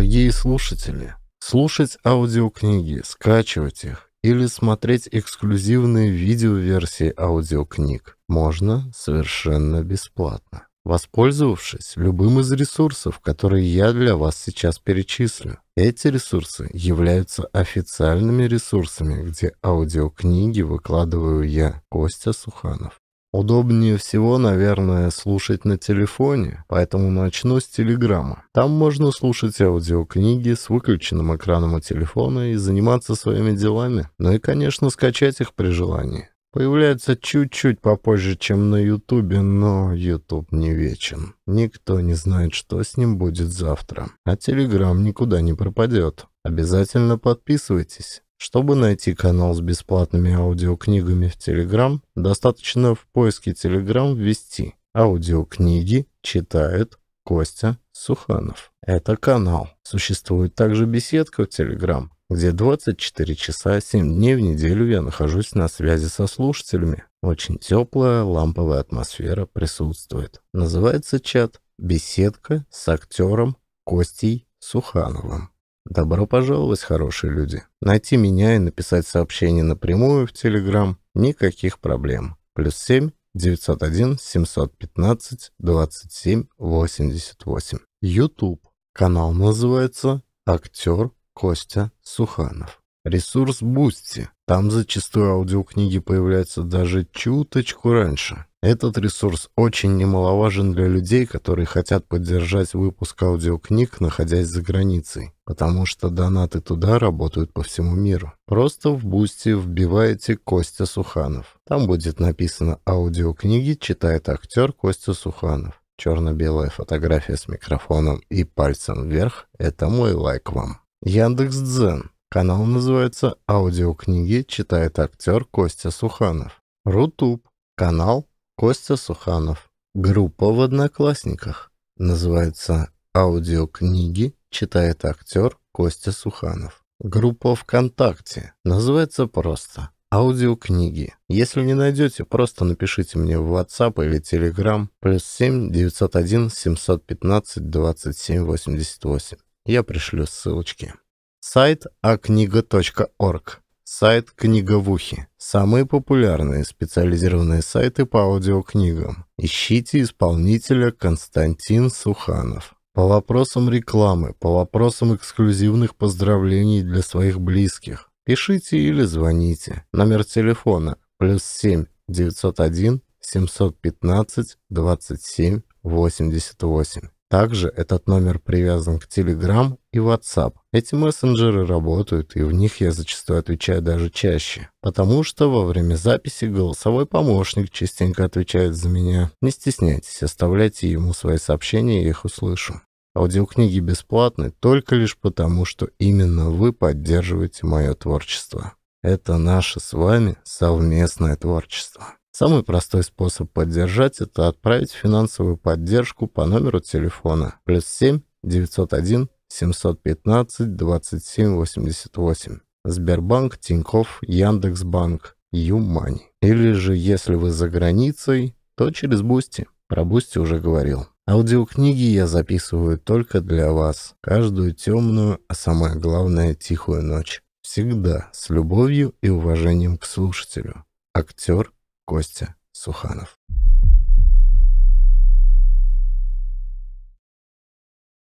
дорогие слушатели, слушать аудиокниги, скачивать их или смотреть эксклюзивные видеоверсии аудиокниг можно совершенно бесплатно, воспользовавшись любым из ресурсов, которые я для вас сейчас перечислю. Эти ресурсы являются официальными ресурсами, где аудиокниги выкладываю я, Костя Суханов. Удобнее всего, наверное, слушать на телефоне, поэтому начну с Телеграма. Там можно слушать аудиокниги с выключенным экраном у телефона и заниматься своими делами, ну и, конечно, скачать их при желании. Появляется чуть-чуть попозже, чем на Ютубе, но Ютуб не вечен. Никто не знает, что с ним будет завтра. А Телеграм никуда не пропадет. Обязательно подписывайтесь. Чтобы найти канал с бесплатными аудиокнигами в Telegram, достаточно в поиске Telegram ввести «Аудиокниги читает Костя Суханов». Это канал. Существует также беседка в Telegram, где 24 часа 7 дней в неделю я нахожусь на связи со слушателями. Очень теплая ламповая атмосфера присутствует. Называется чат «Беседка с актером Костей Сухановым». Добро пожаловать, хорошие люди. Найти меня и написать сообщение напрямую в Телеграм – никаких проблем. Плюс 7 901 715 27 88. YouTube. Канал называется «Актер Костя Суханов». Ресурс Бусти. Там зачастую аудиокниги появляются даже чуточку раньше. Этот ресурс очень немаловажен для людей, которые хотят поддержать выпуск аудиокниг, находясь за границей, потому что донаты туда работают по всему миру. Просто в бусте вбиваете Костя Суханов. Там будет написано «Аудиокниги читает актер Костя Суханов». Черно-белая фотография с микрофоном и пальцем вверх – это мой лайк вам. Яндекс Дзен. Канал называется «Аудиокниги читает актер Костя Суханов». Рутуб. Канал Костя Суханов. Группа в Одноклассниках. Называется «Аудиокниги читает актер Костя Суханов». Группа ВКонтакте. Называется просто аудиокниги. Если не найдете, просто напишите мне в WhatsApp или Telegram плюс 7 901 715 27 88. Я пришлю ссылочки. Сайт акнига.орг. Сайт Книговухи. Самые популярные специализированные сайты по аудиокнигам. Ищите исполнителя Константин Суханов. По вопросам рекламы, по вопросам эксклюзивных поздравлений для своих близких. Пишите или звоните. Номер телефона плюс 7 901 715 27 88. Также этот номер привязан к Telegram и WhatsApp. Эти мессенджеры работают, и в них я зачастую отвечаю даже чаще, потому что во время записи голосовой помощник частенько отвечает за меня. Не стесняйтесь, оставляйте ему свои сообщения, я их услышу. Аудиокниги бесплатны только лишь потому, что именно вы поддерживаете мое творчество. Это наше с вами совместное творчество. Самый простой способ поддержать – это отправить финансовую поддержку по номеру телефона плюс 7 901 715 27 88. Сбербанк, Тинькофф, Яндекс.Банк, Юмани. Или же, если вы за границей, то через Бусти. Про Бусти уже говорил. Аудиокниги я записываю только для вас. Каждую темную, а самое главное, тихую ночь. Всегда с любовью и уважением к слушателю. Актер Костя Суханов.